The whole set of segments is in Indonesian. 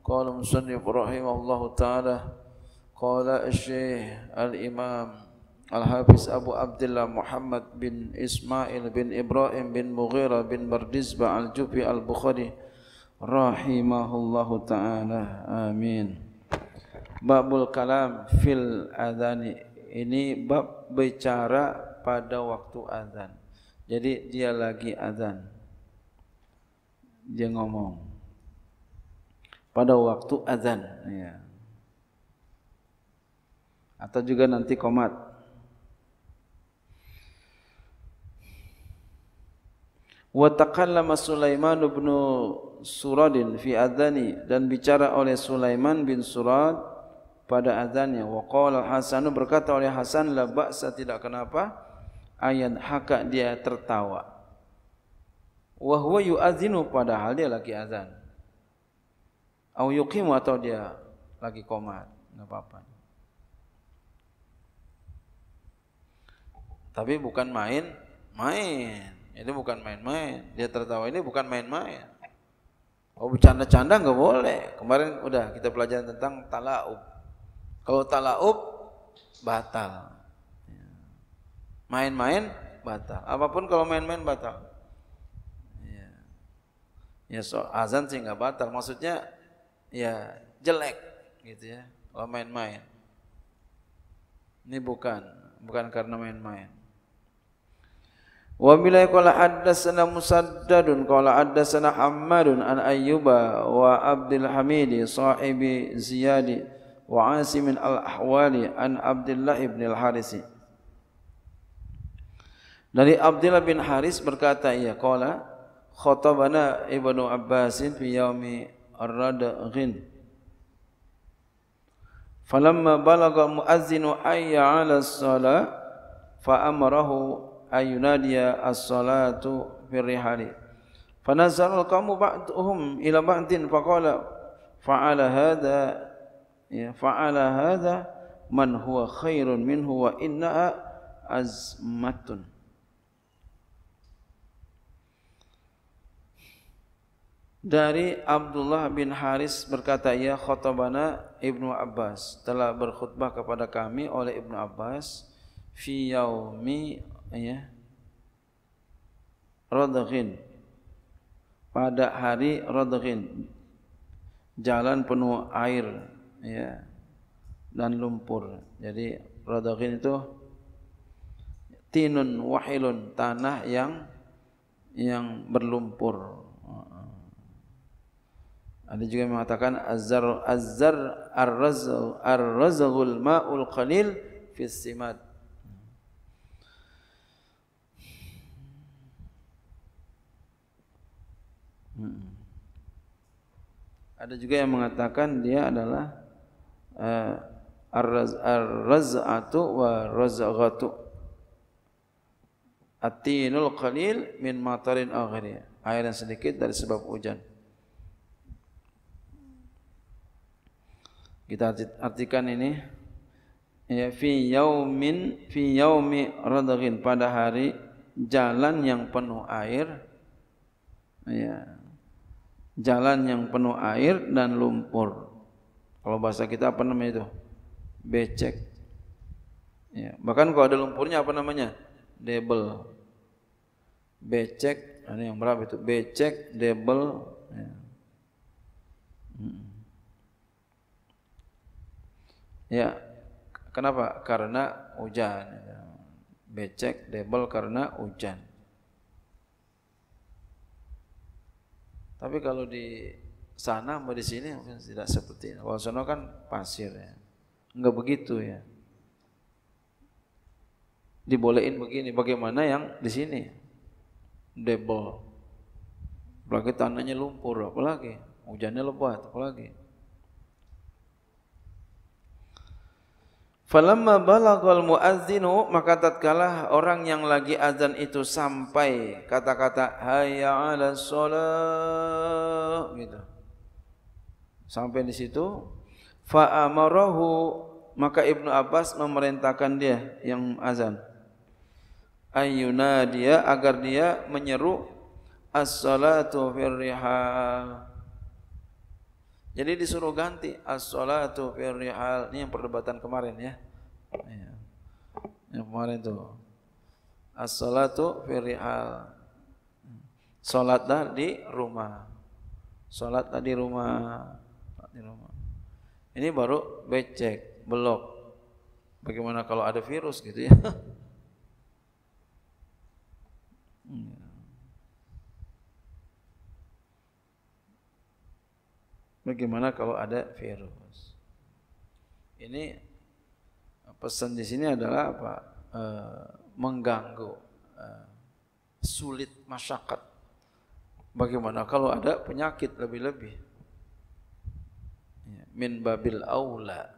قال مصنف رحمه الله تعالى قال الشيخ الإمام الحافظ أبو عبد الله محمد بن إسماعيل بن إبراهيم بن مغيرة بن مردزبة الجوفي البخاري رحمه الله تعالى آمين Babul kalam fil adhani Ini bab bicara pada waktu adhan Jadi dia lagi adhan Dia ngomong pada waktu azan ya. atau juga nanti komat Watakanlah Mas Sulaiman bin Suradin fi adani dan bicara oleh Sulaiman bin Surad pada adhannya wa qala Hasan berkata oleh Hasan la ba'sa tidak kenapa ayat hakak dia tertawa Wahyu Azinu yu'adhinu padahal dia lagi adhan au yuqimu atau dia lagi komat, nggak apa-apa. Tapi bukan main, main. Ini bukan main-main. Dia tertawa ini bukan main-main. Oh bercanda-canda nggak boleh. Kemarin udah kita pelajaran tentang talaub. Kalau talaub batal. Main-main batal. Apapun kalau main-main batal. Iya. Ya, so, azan sih nggak batal. Maksudnya ya jelek gitu ya kalau oh, main-main ini bukan bukan karena main-main wa bilai qala haddatsana musaddadun qala haddatsana hammadun an ayyuba wa abdul hamidi sahibi ziyadi wa asim al ahwali an abdullah ibn al harisi dari Abdullah bin Haris berkata ia qala khatabana ibnu abbasin fi yaumi غن فلما بلغ المؤذن حي على الصلاة فأمره أن ينادي الصلاة في الرحال فنزل القوم بعضهم إلى بعض فقال فعل هذا فعل هذا من هو خير منه وإنها أزمة Dari Abdullah bin Haris berkata ia ya khotobana Ibnu Abbas telah berkhutbah kepada kami oleh Ibnu Abbas fi yaumi ya Radghin pada hari Radghin jalan penuh air ya dan lumpur. Jadi Radghin itu tinun wahilun tanah yang yang berlumpur. Ada juga yang mengatakan azzar azzar ar-razgh ma'ul qalil fi simat. Hmm. Ada juga yang mengatakan dia adalah uh, ar atau wa razghatu. Atinul qalil min matarin aghri. Air yang sedikit dari sebab hujan. Kita artikan ini ya fi yaumin fi yaumi radghin pada hari jalan yang penuh air ya jalan yang penuh air dan lumpur kalau bahasa kita apa namanya itu becek ya bahkan kalau ada lumpurnya apa namanya debel becek ini yang berapa itu becek debel ya. hmm. Ya. Kenapa? Karena hujan. Becek, debel karena hujan. Tapi kalau di sana mau di sini mungkin tidak seperti ini. Kalau kan pasir ya. Enggak begitu ya. Dibolehin begini. Bagaimana yang di sini? Debel. Apalagi tanahnya lumpur, apalagi hujannya lebat, apalagi. Falamma balaghal muazzinu maka tatkala orang yang lagi azan itu sampai kata-kata hayya 'ala shalah gitu. Sampai di situ fa amarahu maka Ibnu Abbas memerintahkan dia yang azan ayyuna dia agar dia menyeru as-salatu fir rihal jadi disuruh ganti as-salatu fir Ini yang perdebatan kemarin ya. Iya. Yang kemarin tuh. As-salatu fir rihal. Salatlah di rumah. Salatlah di rumah. Di rumah. Ini baru becek, belok. Bagaimana kalau ada virus gitu ya? Bagaimana kalau ada virus? Ini pesan di sini adalah apa? E, mengganggu, e, sulit masyarakat. Bagaimana kalau ada penyakit lebih-lebih? Ya, min babil aula.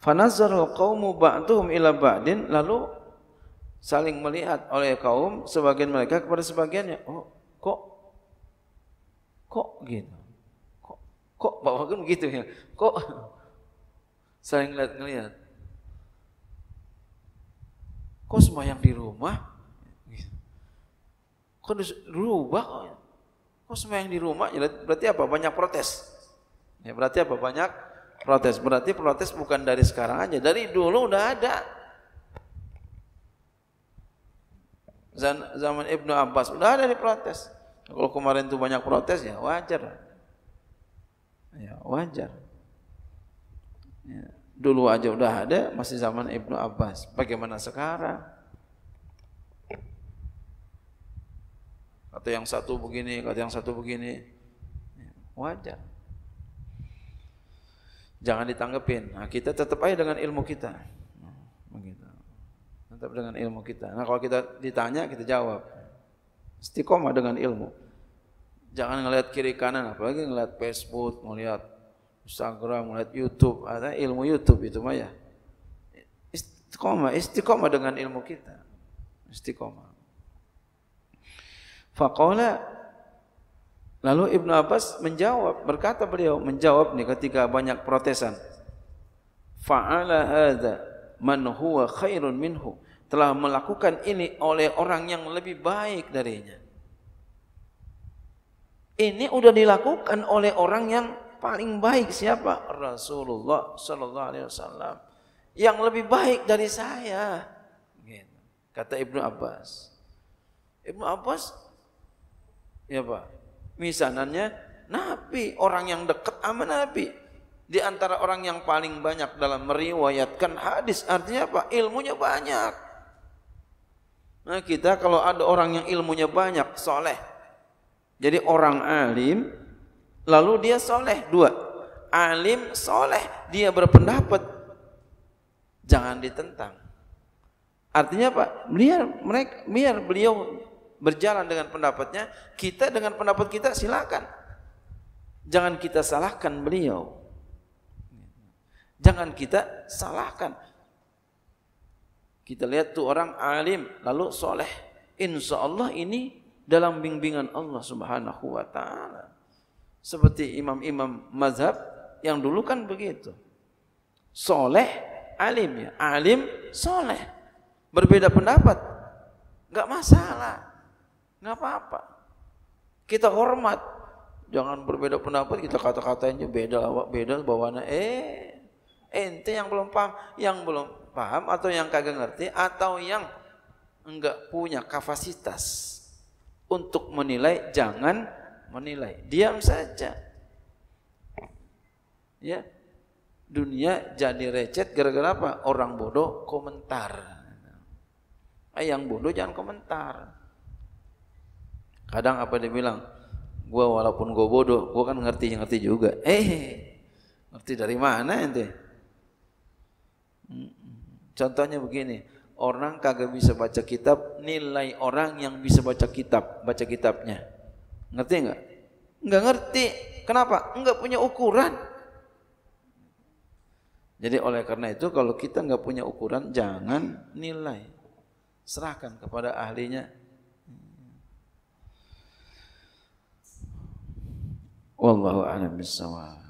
Fanazzarul qawmu ba'duhum ila ba'din lalu saling melihat oleh kaum sebagian mereka kepada sebagiannya. Oh, kok kok gitu. Kok kok Bapak kan begitu ya. Kok saling lihat-lihat. Kok semua yang di rumah? Gitu. Kok dirubah kok? Ya? semua yang di rumah? Ya, berarti apa? Banyak protes. Ya, berarti apa? Banyak protes. Berarti protes bukan dari sekarang aja. Dari dulu udah ada. zaman Ibnu Abbas udah ada protes. Kalau kemarin tuh banyak protes ya wajar. Ya wajar. Ya, dulu aja udah ada masih zaman Ibnu Abbas. Bagaimana sekarang? Kata yang satu begini, kata yang satu begini. Ya, wajar. Jangan ditanggepin. Nah, kita tetap aja dengan ilmu kita tetap dengan ilmu kita. Nah kalau kita ditanya kita jawab, istiqomah dengan ilmu. Jangan ngelihat kiri kanan, apalagi ngelihat Facebook, ngelihat Instagram, ngelihat YouTube, ada ilmu YouTube itu mah ya. Istiqomah, istiqomah dengan ilmu kita. Istiqomah. Faqala Lalu Ibnu Abbas menjawab, berkata beliau menjawab nih ketika banyak protesan. Fa'ala hadza man khairun minhu telah melakukan ini oleh orang yang lebih baik darinya. Ini udah dilakukan oleh orang yang paling baik siapa? Rasulullah Sallallahu Alaihi Wasallam yang lebih baik dari saya. Gitu. Kata Ibnu Abbas. Ibnu Abbas, ya pak, misanannya Nabi orang yang dekat sama Nabi. Di antara orang yang paling banyak dalam meriwayatkan hadis artinya apa? Ilmunya banyak Nah kita kalau ada orang yang ilmunya banyak, soleh. Jadi orang alim, lalu dia soleh. Dua, alim soleh, dia berpendapat. Jangan ditentang. Artinya apa? Biar mereka, biar beliau berjalan dengan pendapatnya, kita dengan pendapat kita silakan. Jangan kita salahkan beliau. Jangan kita salahkan. Kita lihat tuh orang alim lalu soleh. Insya Allah ini dalam bimbingan Allah subhanahu wa ta'ala. Seperti imam-imam mazhab yang dulu kan begitu. Soleh, alim ya. Alim, soleh. Berbeda pendapat. Gak masalah. Gak apa-apa. Kita hormat. Jangan berbeda pendapat, kita kata-katanya beda, beda bawaannya. Eh, Ente yang belum paham, yang belum paham atau yang kagak ngerti atau yang enggak punya kapasitas untuk menilai jangan menilai. Diam saja. Ya. Dunia jadi recet gara-gara apa? Orang bodoh komentar. Eh, yang bodoh jangan komentar. Kadang apa dia bilang, gua walaupun gua bodoh, gua kan ngerti ngerti juga. Eh, ngerti dari mana ente? Contohnya begini, orang kagak bisa baca kitab, nilai orang yang bisa baca kitab, baca kitabnya. Ngerti enggak? Enggak ngerti. Kenapa? Enggak punya ukuran. Jadi oleh karena itu kalau kita enggak punya ukuran jangan nilai. Serahkan kepada ahlinya. Wallahu a'lam bissawab.